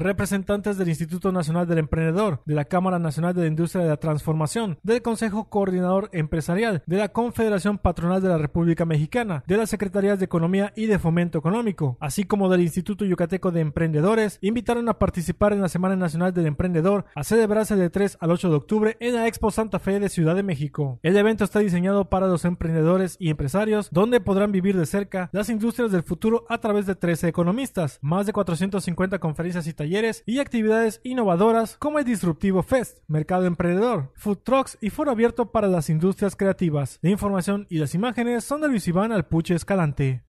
representantes del Instituto Nacional del Emprendedor, de la Cámara Nacional de la Industria de la Transformación, del Consejo Coordinador Empresarial, de la Confederación Patronal de la República Mexicana, de las Secretarías de Economía y de Fomento Económico, así como del Instituto Yucateco de Emprendedores, invitaron a participar en la Semana Nacional del Emprendedor a celebrarse de 3 al 8 de octubre en la Expo Santa Fe de Ciudad de México. El evento está diseñado para los emprendedores y empresarios, donde podrán vivir de cerca las industrias del futuro a través de 13 economistas, más de 450 conferencias y talleres y actividades innovadoras como el Disruptivo Fest, Mercado Emprendedor, Food Trucks y Foro Abierto para las Industrias Creativas. La información y las imágenes son de Luis Iván Puche Escalante.